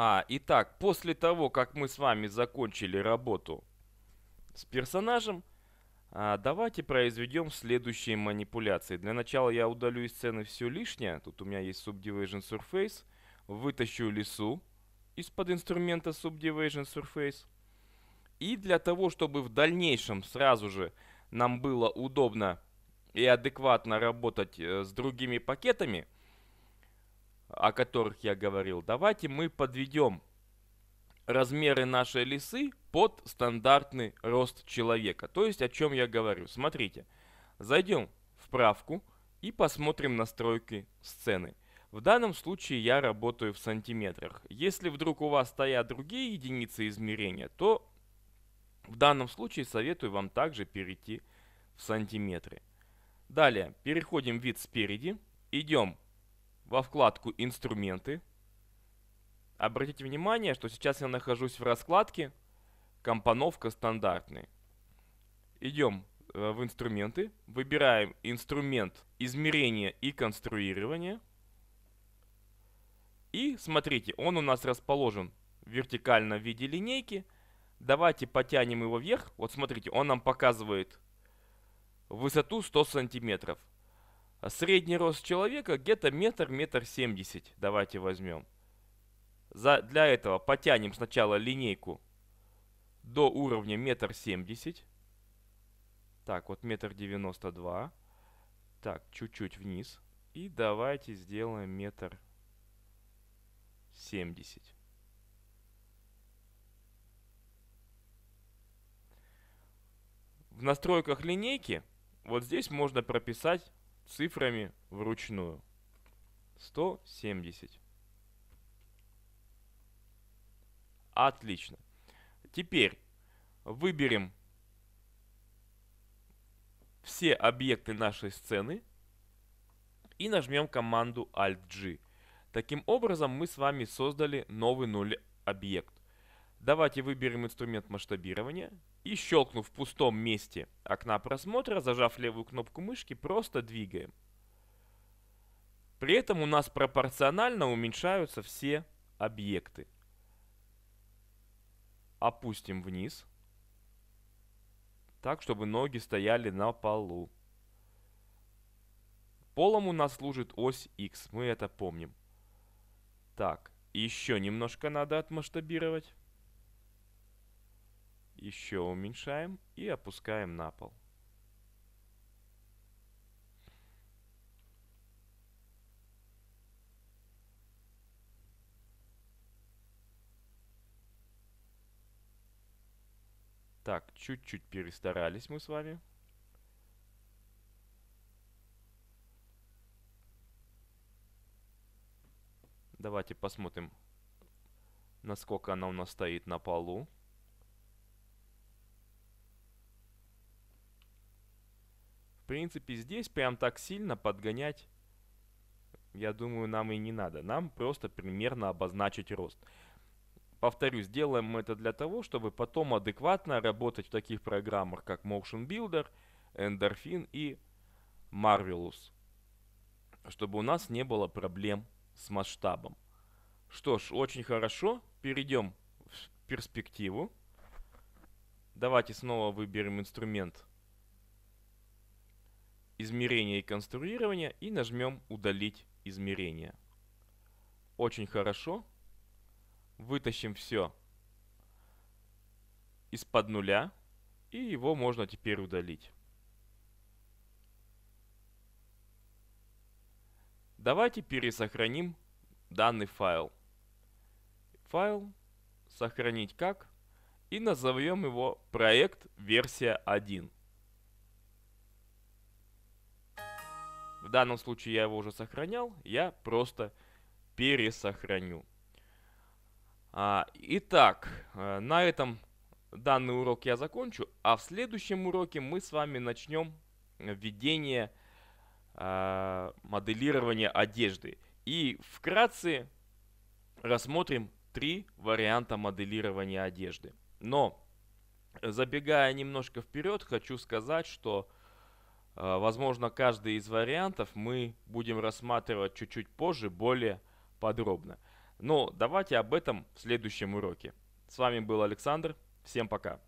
А, итак, после того, как мы с вами закончили работу с персонажем, а, давайте произведем следующие манипуляции. Для начала я удалю из сцены все лишнее. Тут у меня есть Subdivision Surface. Вытащу лесу из-под инструмента Subdivision Surface. И для того, чтобы в дальнейшем сразу же нам было удобно и адекватно работать э, с другими пакетами – о которых я говорил, давайте мы подведем размеры нашей лисы под стандартный рост человека. То есть о чем я говорю. Смотрите, зайдем в правку и посмотрим настройки сцены. В данном случае я работаю в сантиметрах. Если вдруг у вас стоят другие единицы измерения, то в данном случае советую вам также перейти в сантиметры. Далее переходим в вид спереди, идем во вкладку «Инструменты». Обратите внимание, что сейчас я нахожусь в раскладке «Компоновка стандартной». Идем э, в инструменты, выбираем инструмент измерения и конструирования. И смотрите, он у нас расположен вертикально в виде линейки. Давайте потянем его вверх. Вот смотрите, он нам показывает высоту 100 сантиметров. Средний рост человека где-то метр, метр семьдесят. Давайте возьмем. За, для этого потянем сначала линейку до уровня метр семьдесят. Так, вот метр девяносто два. Так, чуть-чуть вниз. И давайте сделаем метр семьдесят. В настройках линейки вот здесь можно прописать цифрами вручную. 170. Отлично. Теперь выберем все объекты нашей сцены и нажмем команду Alt-G. Таким образом мы с вами создали новый нуль объект. Давайте выберем инструмент масштабирования и щелкнув в пустом месте окна просмотра, зажав левую кнопку мышки, просто двигаем. При этом у нас пропорционально уменьшаются все объекты. Опустим вниз, так, чтобы ноги стояли на полу. Полом у нас служит ось X, мы это помним. Так, еще немножко надо отмасштабировать. Еще уменьшаем и опускаем на пол. Так, чуть-чуть перестарались мы с вами. Давайте посмотрим, насколько она у нас стоит на полу. принципе, здесь прям так сильно подгонять, я думаю, нам и не надо. Нам просто примерно обозначить рост. Повторюсь, делаем мы это для того, чтобы потом адекватно работать в таких программах, как Motion Builder, Endorphin и Marvelous. Чтобы у нас не было проблем с масштабом. Что ж, очень хорошо. Перейдем в перспективу. Давайте снова выберем инструмент измерения и конструирования и нажмем удалить измерения. Очень хорошо. Вытащим все из-под нуля и его можно теперь удалить. Давайте пересохраним данный файл. Файл сохранить как и назовем его проект версия 1. В данном случае я его уже сохранял, я просто пересохраню. А, итак, э, на этом данный урок я закончу, а в следующем уроке мы с вами начнем введение а, моделирования одежды. И вкратце рассмотрим три варианта моделирования одежды. Но забегая немножко вперед, хочу сказать, что Э, возможно, каждый из вариантов мы будем рассматривать чуть-чуть позже, более подробно. Но ну, давайте об этом в следующем уроке. С вами был Александр. Всем пока.